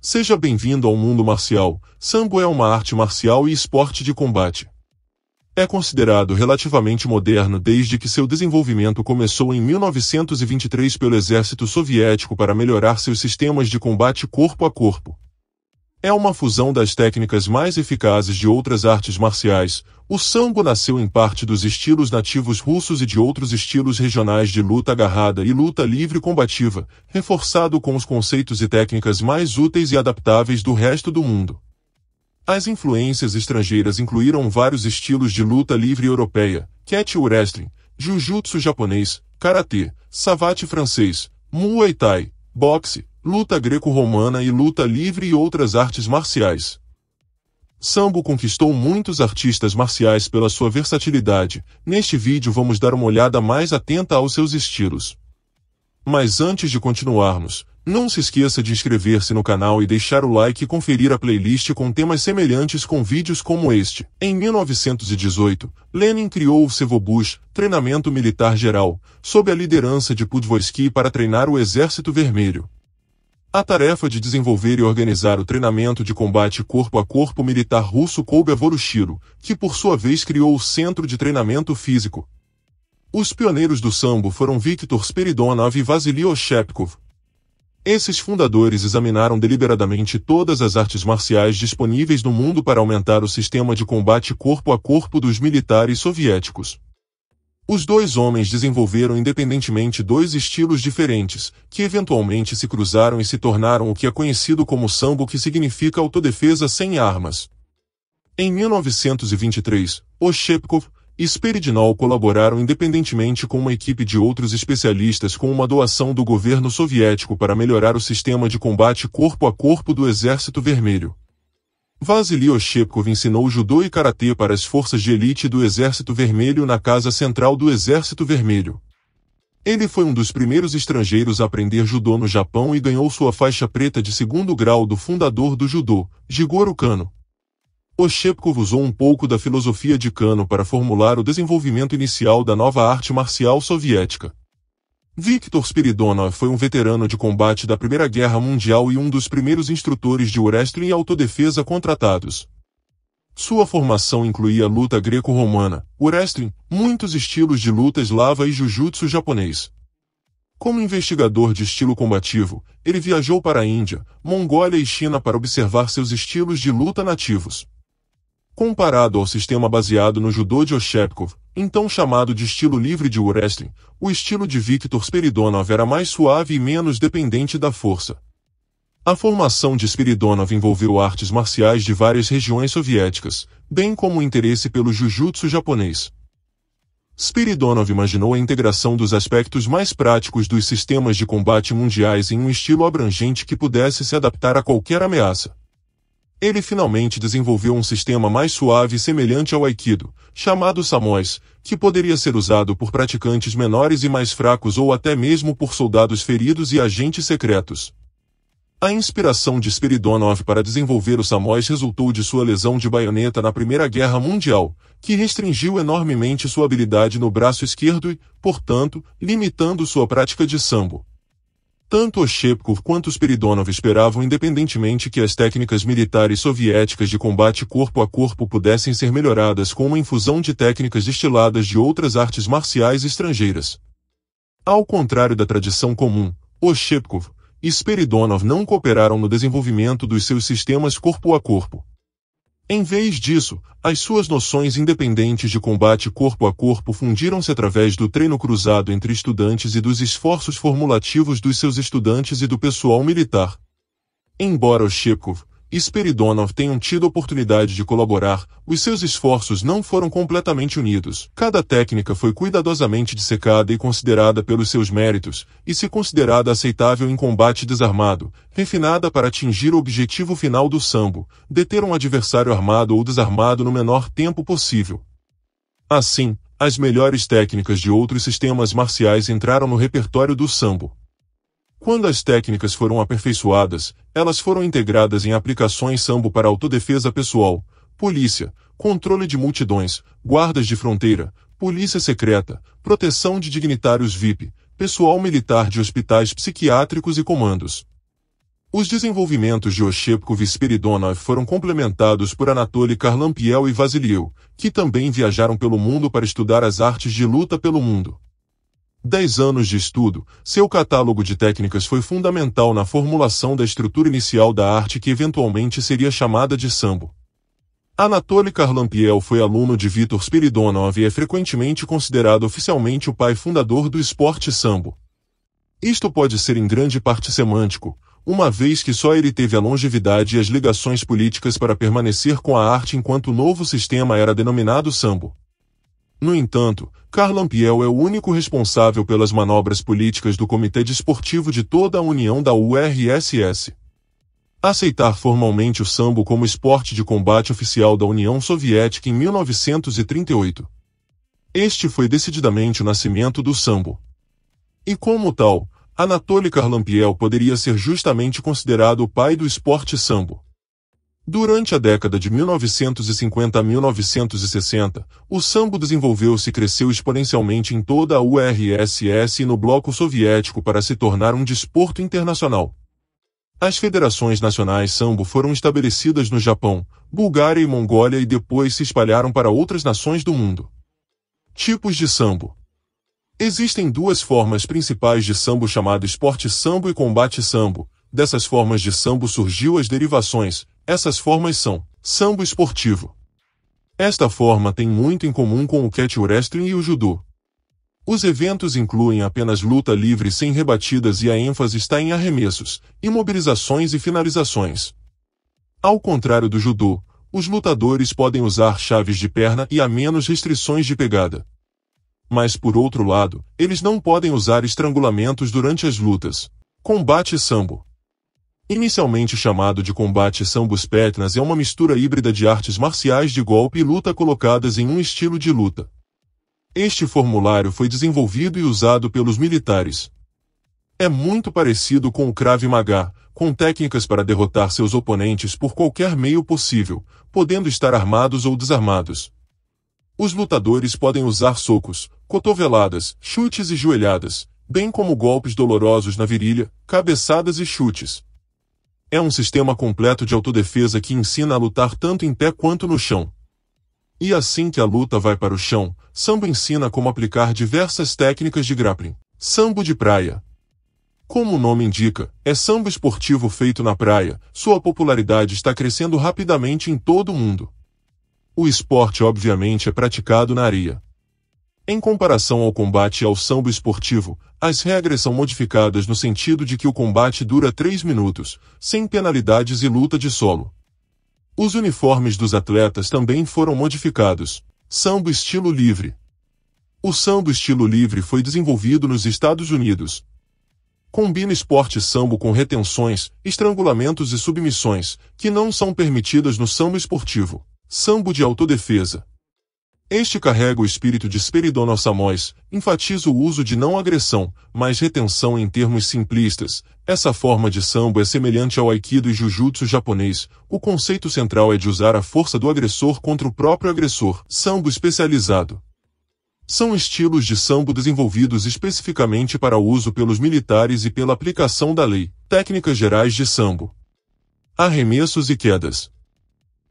Seja bem-vindo ao mundo marcial. Sambo é uma arte marcial e esporte de combate. É considerado relativamente moderno desde que seu desenvolvimento começou em 1923 pelo exército soviético para melhorar seus sistemas de combate corpo a corpo é uma fusão das técnicas mais eficazes de outras artes marciais. O Sambo nasceu em parte dos estilos nativos russos e de outros estilos regionais de luta agarrada e luta livre combativa, reforçado com os conceitos e técnicas mais úteis e adaptáveis do resto do mundo. As influências estrangeiras incluíram vários estilos de luta livre europeia, cat wrestling, jiu-jitsu japonês, karatê, savate francês, muay thai, boxe, luta greco-romana e luta livre e outras artes marciais. Sambo conquistou muitos artistas marciais pela sua versatilidade. Neste vídeo vamos dar uma olhada mais atenta aos seus estilos. Mas antes de continuarmos, não se esqueça de inscrever-se no canal e deixar o like e conferir a playlist com temas semelhantes com vídeos como este. Em 1918, Lenin criou o Sevobush, treinamento militar geral, sob a liderança de Pudvoisky para treinar o Exército Vermelho. A tarefa de desenvolver e organizar o treinamento de combate corpo a corpo militar russo coube a Voroshiro, que por sua vez criou o Centro de Treinamento Físico. Os pioneiros do sambo foram Viktor Spiridonov e Vasily Oshepkov. Esses fundadores examinaram deliberadamente todas as artes marciais disponíveis no mundo para aumentar o sistema de combate corpo a corpo dos militares soviéticos. Os dois homens desenvolveram independentemente dois estilos diferentes, que eventualmente se cruzaram e se tornaram o que é conhecido como sambo que significa autodefesa sem armas. Em 1923, Oshepkov e Spiridonov colaboraram independentemente com uma equipe de outros especialistas com uma doação do governo soviético para melhorar o sistema de combate corpo a corpo do Exército Vermelho. Vasily Oshepkov ensinou judô e karatê para as forças de elite do Exército Vermelho na Casa Central do Exército Vermelho. Ele foi um dos primeiros estrangeiros a aprender judô no Japão e ganhou sua faixa preta de segundo grau do fundador do judô, Jigoro Kano. Oshepkov usou um pouco da filosofia de Kano para formular o desenvolvimento inicial da nova arte marcial soviética. Victor Spiridonov foi um veterano de combate da Primeira Guerra Mundial e um dos primeiros instrutores de wrestling e autodefesa contratados. Sua formação incluía luta greco-romana, wrestling, muitos estilos de luta eslava e jiu-jitsu japonês. Como investigador de estilo combativo, ele viajou para a Índia, Mongólia e China para observar seus estilos de luta nativos. Comparado ao sistema baseado no judô de Oshepkov, então chamado de estilo livre de wrestling, o estilo de Viktor Spiridonov era mais suave e menos dependente da força. A formação de Spiridonov envolveu artes marciais de várias regiões soviéticas, bem como o interesse pelo jiu-jitsu japonês. Spiridonov imaginou a integração dos aspectos mais práticos dos sistemas de combate mundiais em um estilo abrangente que pudesse se adaptar a qualquer ameaça. Ele finalmente desenvolveu um sistema mais suave e semelhante ao Aikido, chamado Samois, que poderia ser usado por praticantes menores e mais fracos ou até mesmo por soldados feridos e agentes secretos. A inspiração de Spiridonov para desenvolver o Samois resultou de sua lesão de baioneta na Primeira Guerra Mundial, que restringiu enormemente sua habilidade no braço esquerdo e, portanto, limitando sua prática de sambo. Tanto Oshepkov quanto Spiridonov esperavam independentemente que as técnicas militares soviéticas de combate corpo a corpo pudessem ser melhoradas com uma infusão de técnicas destiladas de outras artes marciais estrangeiras. Ao contrário da tradição comum, Oshepkov e Spiridonov não cooperaram no desenvolvimento dos seus sistemas corpo a corpo. Em vez disso, as suas noções independentes de combate corpo a corpo fundiram-se através do treino cruzado entre estudantes e dos esforços formulativos dos seus estudantes e do pessoal militar. Embora Oshipkov, Spiridonov tenham tido oportunidade de colaborar, os seus esforços não foram completamente unidos. Cada técnica foi cuidadosamente dissecada e considerada pelos seus méritos, e se considerada aceitável em combate desarmado, refinada para atingir o objetivo final do sambo, deter um adversário armado ou desarmado no menor tempo possível. Assim, as melhores técnicas de outros sistemas marciais entraram no repertório do sambo. Quando as técnicas foram aperfeiçoadas, elas foram integradas em aplicações sambo para autodefesa pessoal, polícia, controle de multidões, guardas de fronteira, polícia secreta, proteção de dignitários VIP, pessoal militar de hospitais psiquiátricos e comandos. Os desenvolvimentos de Oshepko Vispiridona foram complementados por Anatoly Carlampiel e Vasiliev, que também viajaram pelo mundo para estudar as artes de luta pelo mundo. 10 anos de estudo, seu catálogo de técnicas foi fundamental na formulação da estrutura inicial da arte que eventualmente seria chamada de sambo. Anatoly Carlampiel foi aluno de Vitor Spiridonov e é frequentemente considerado oficialmente o pai fundador do esporte sambo. Isto pode ser em grande parte semântico, uma vez que só ele teve a longevidade e as ligações políticas para permanecer com a arte enquanto o novo sistema era denominado sambo. No entanto, Karlampiel é o único responsável pelas manobras políticas do Comitê Desportivo de toda a União da URSS. Aceitar formalmente o sambo como esporte de combate oficial da União Soviética em 1938. Este foi decididamente o nascimento do sambo. E como tal, Anatoly Carlampiel poderia ser justamente considerado o pai do esporte sambo. Durante a década de 1950 a 1960, o samba desenvolveu-se e cresceu exponencialmente em toda a URSS e no bloco soviético para se tornar um desporto internacional. As federações nacionais sambo foram estabelecidas no Japão, Bulgária e Mongólia e depois se espalharam para outras nações do mundo. Tipos de sambo Existem duas formas principais de sambo chamado esporte sambo e combate sambo. Dessas formas de sambo surgiu as derivações, essas formas são samba esportivo. Esta forma tem muito em comum com o catch wrestling e o judô. Os eventos incluem apenas luta livre sem rebatidas e a ênfase está em arremessos, imobilizações e finalizações. Ao contrário do judô, os lutadores podem usar chaves de perna e há menos restrições de pegada. Mas por outro lado, eles não podem usar estrangulamentos durante as lutas. Combate sambo. Inicialmente chamado de combate sambus-pernas é uma mistura híbrida de artes marciais de golpe e luta colocadas em um estilo de luta. Este formulário foi desenvolvido e usado pelos militares. É muito parecido com o Krav Maga, com técnicas para derrotar seus oponentes por qualquer meio possível, podendo estar armados ou desarmados. Os lutadores podem usar socos, cotoveladas, chutes e joelhadas, bem como golpes dolorosos na virilha, cabeçadas e chutes. É um sistema completo de autodefesa que ensina a lutar tanto em pé quanto no chão. E assim que a luta vai para o chão, Sambo ensina como aplicar diversas técnicas de grappling. Sambo de praia. Como o nome indica, é samba esportivo feito na praia, sua popularidade está crescendo rapidamente em todo o mundo. O esporte obviamente é praticado na areia, em comparação ao combate ao sambo esportivo, as regras são modificadas no sentido de que o combate dura 3 minutos, sem penalidades e luta de solo. Os uniformes dos atletas também foram modificados. Sambo estilo livre. O sambo estilo livre foi desenvolvido nos Estados Unidos. Combina esporte sambo com retenções, estrangulamentos e submissões, que não são permitidas no sambo esportivo. Sambo de autodefesa. Este carrega o espírito de Esperidono Samois. enfatiza o uso de não agressão, mas retenção em termos simplistas. Essa forma de sambo é semelhante ao aikido e jujutsu japonês. O conceito central é de usar a força do agressor contra o próprio agressor. Sambo especializado. São estilos de sambo desenvolvidos especificamente para uso pelos militares e pela aplicação da lei. Técnicas gerais de sambo. Arremessos e quedas.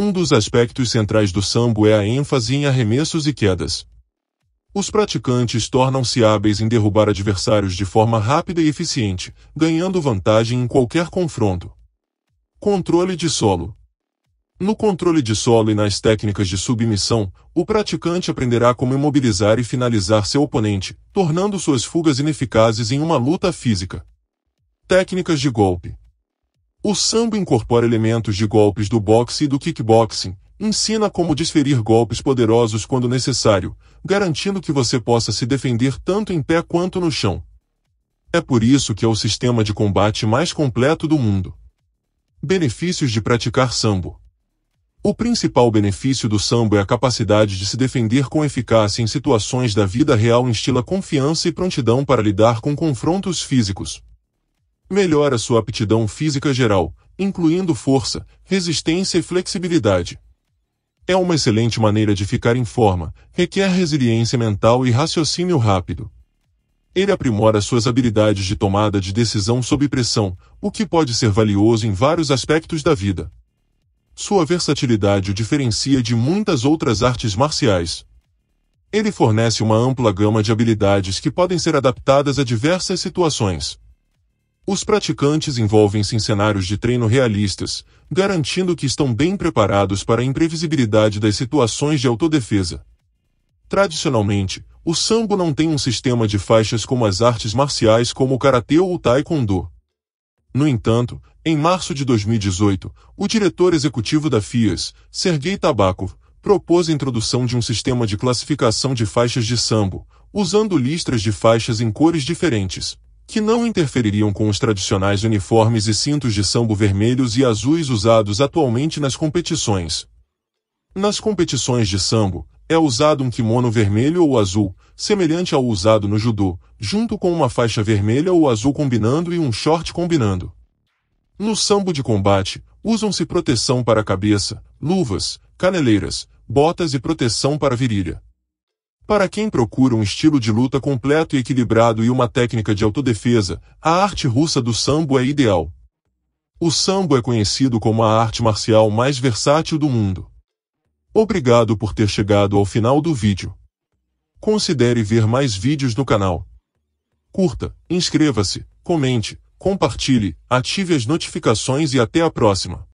Um dos aspectos centrais do sambo é a ênfase em arremessos e quedas. Os praticantes tornam-se hábeis em derrubar adversários de forma rápida e eficiente, ganhando vantagem em qualquer confronto. Controle de solo. No controle de solo e nas técnicas de submissão, o praticante aprenderá como imobilizar e finalizar seu oponente, tornando suas fugas ineficazes em uma luta física. Técnicas de golpe. O samba incorpora elementos de golpes do boxe e do kickboxing, ensina como desferir golpes poderosos quando necessário, garantindo que você possa se defender tanto em pé quanto no chão. É por isso que é o sistema de combate mais completo do mundo. Benefícios de praticar sambo. O principal benefício do sambo é a capacidade de se defender com eficácia em situações da vida real instila confiança e prontidão para lidar com confrontos físicos, melhora sua aptidão física geral, incluindo força, resistência e flexibilidade. É uma excelente maneira de ficar em forma, requer resiliência mental e raciocínio rápido. Ele aprimora suas habilidades de tomada de decisão sob pressão, o que pode ser valioso em vários aspectos da vida. Sua versatilidade o diferencia de muitas outras artes marciais. Ele fornece uma ampla gama de habilidades que podem ser adaptadas a diversas situações. Os praticantes envolvem-se em cenários de treino realistas, garantindo que estão bem preparados para a imprevisibilidade das situações de autodefesa. Tradicionalmente, o sambo não tem um sistema de faixas como as artes marciais como o karatê ou o taekwondo. No entanto, em março de 2018, o diretor executivo da FIAS, Sergei Tabakov, propôs a introdução de um sistema de classificação de faixas de sambo, usando listras de faixas em cores diferentes que não interfeririam com os tradicionais uniformes e cintos de sambo vermelhos e azuis usados atualmente nas competições. Nas competições de sambo, é usado um kimono vermelho ou azul, semelhante ao usado no judô, junto com uma faixa vermelha ou azul combinando e um short combinando. No sambo de combate, usam-se proteção para a cabeça, luvas, caneleiras, botas e proteção para virilha. Para quem procura um estilo de luta completo e equilibrado e uma técnica de autodefesa, a arte russa do sambo é ideal. O sambo é conhecido como a arte marcial mais versátil do mundo. Obrigado por ter chegado ao final do vídeo. Considere ver mais vídeos no canal. Curta, inscreva-se, comente, compartilhe, ative as notificações e até a próxima.